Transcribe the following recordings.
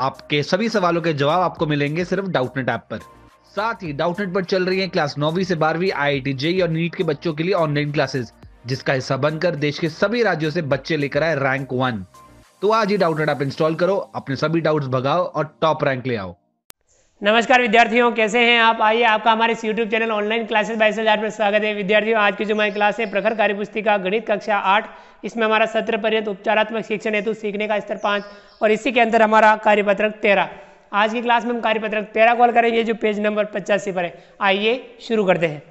आपके सभी सवालों के जवाब आपको मिलेंगे सिर्फ डाउटनेट ऐप पर साथ ही डाउटनेट पर चल रही है क्लास नौवीं से बारहवीं आई आई जेई और नीट के बच्चों के लिए ऑनलाइन क्लासेस जिसका हिस्सा बनकर देश के सभी राज्यों से बच्चे लेकर आए रैंक वन तो आज ही डाउटनेट ऐप इंस्टॉल करो अपने सभी डाउट्स भगाओ और टॉप रैंक ले आओ नमस्कार विद्यार्थियों कैसे हैं आप आइए आपका हमारे यूट्यूब चैनल ऑनलाइन क्लासेस बाईस हजार में स्वागत है विद्यार्थियों आज की जो हमारी क्लास है प्रखर कार्य पुस्तिका गणित कक्षा आठ इसमें हमारा सत्र पर्यत उपचारात्मक शिक्षण हेतु सीखने का स्तर पाँच और इसी के अंदर हमारा कार्यपत्रक तेरह आज की क्लास में हम कार्यपत्रक तेरह कॉल करेंगे जो पेज नंबर पचासी पर है आइए शुरू करते हैं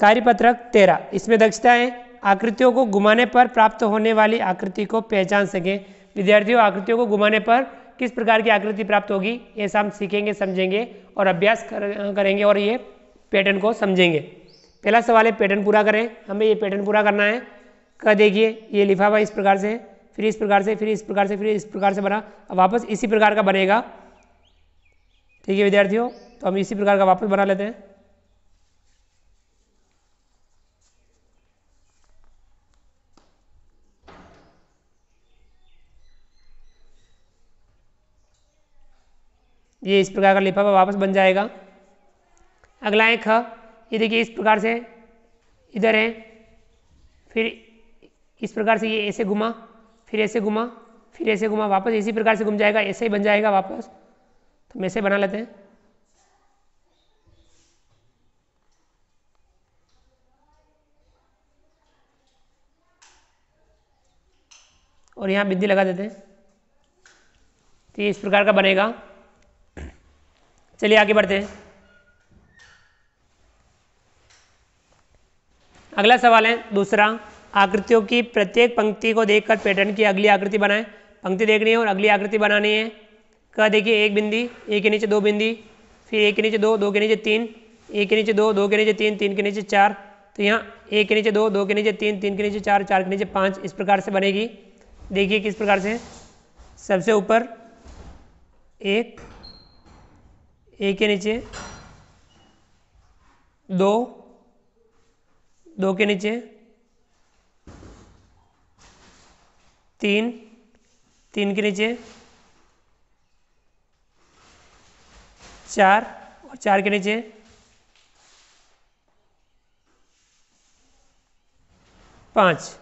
कार्यपत्रक तेरह इसमें दक्षता है आकृतियों को घुमाने पर प्राप्त होने वाली आकृति को पहचान सकें विद्यार्थियों आकृतियों को घुमाने पर किस प्रकार की आकृति प्राप्त होगी ये सब हम सीखेंगे समझेंगे और अभ्यास कर, करेंगे और ये पैटर्न को समझेंगे पहला सवाल है पैटर्न पूरा करें हमें ये पैटर्न पूरा करना है कर देखिए ये लिफा हुआ इस प्रकार से फिर इस प्रकार से फिर इस प्रकार से फिर इस प्रकार से बना अब वापस इसी प्रकार का बनेगा ठीक है विद्यार्थियों तो हम इसी प्रकार का वापस बना लेते हैं ये इस प्रकार का लिफाफा वापस बन जाएगा अगला है ख ये देखिए इस प्रकार से इधर है फिर इस प्रकार से ये ऐसे घुमा फिर ऐसे घुमा फिर ऐसे घुमा वापस इसी प्रकार से घूम जाएगा ऐसे ही बन जाएगा वापस तो हम ऐसे बना लेते हैं और यहाँ बिंदी लगा देते हैं तो ये इस प्रकार का बनेगा चलिए आगे बढ़ते हैं अगला सवाल है दूसरा आकृतियों की प्रत्येक पंक्ति को देखकर पैटर्न की अगली आकृति बनाएं पंक्ति देखनी है और अगली आकृति बनानी है कह देखिए एक बिंदी एक के नीचे दो बिंदी फिर एक के नीचे दो दो के नीचे तीन एक के नीचे दो दो के नीचे तीन तीन के नीचे चार तो यहाँ एक के नीचे दो दो के नीचे तीन तीन के नीचे चार चार के नीचे पाँच इस प्रकार से बनेगी देखिए किस प्रकार से सबसे ऊपर एक ए के नीचे दो दो के नीचे तीन तीन के नीचे चार और चार के नीचे पाँच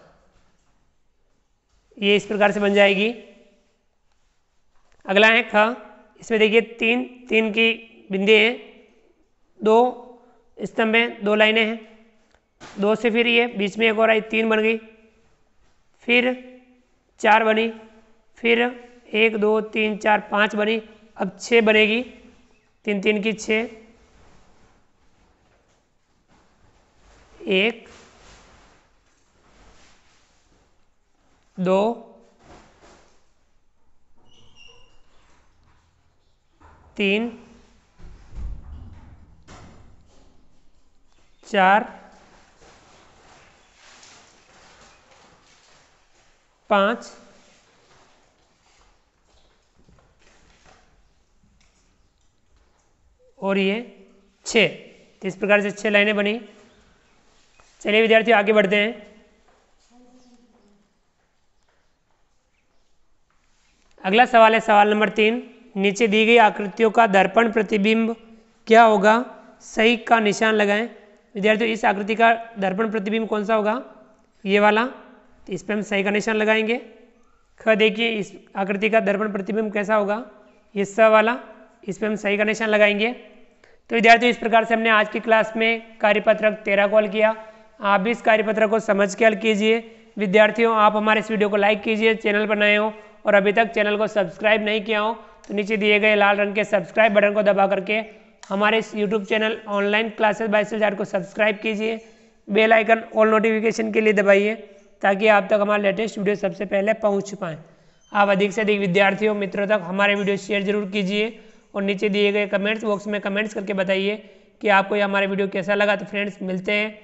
ये इस प्रकार से बन जाएगी अगला है ख इसमें देखिए तीन तीन की बिंदे हैं दो स्तंभ हैं दो लाइनें हैं दो से फिर ये बीच में एक और आई तीन बन गई फिर चार बनी फिर एक दो तीन चार पाँच बनी अब छः बनेगी तीन तीन की छः एक दो तीन चार पाँच और ये छः तो इस प्रकार से छः लाइनें बनी चलिए विद्यार्थी आगे बढ़ते हैं अगला सवाल है सवाल नंबर तीन नीचे दी गई आकृतियों का दर्पण प्रतिबिंब क्या होगा सही का निशान लगाएं विद्यार्थियों इस आकृति का दर्पण प्रतिबिंब कौन सा होगा ये वाला तो इस पर हम सही का निशान लगाएंगे ख देखिए इस आकृति का दर्पण प्रतिबिंब कैसा होगा ये स वाला इस पर हम सही का निशान लगाएंगे तो विद्यार्थियों इस प्रकार से हमने आज की क्लास में कार्यपत्रक तेरह को हल किया आप भी इस कार्यपत्र को समझ के हल कीजिए विद्यार्थियों आप हमारे इस वीडियो को लाइक कीजिए चैनल पर नए हो और अभी तक चैनल को सब्सक्राइब नहीं किया हो तो नीचे दिए गए लाल रंग के सब्सक्राइब बटन को दबा करके हमारे इस YouTube channel online classes by Siljar को सब्सक्राइब कीजिए बेल आइकन ऑल नोटिफिकेशन के लिए दबाइए ताकि आप तक हमारे लेटेस्ट वीडियो सबसे पहले पहुंच पाएँ आप अधिक से अधिक विद्यार्थियों मित्रों तक हमारे वीडियो शेयर जरूर कीजिए और नीचे दिए गए कमेंट्स बॉक्स में कमेंट्स करके बताइए कि आपको ये हमारा वीडियो कैसा लगा तो फ्रेंड्स मिलते हैं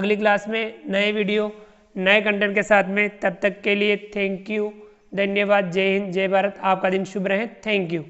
अगली क्लास में नए वीडियो नए कंटेंट के साथ में तब तक के लिए थैंक यू धन्यवाद जय हिंद जय भारत आपका दिन शुभ रहे थैंक यू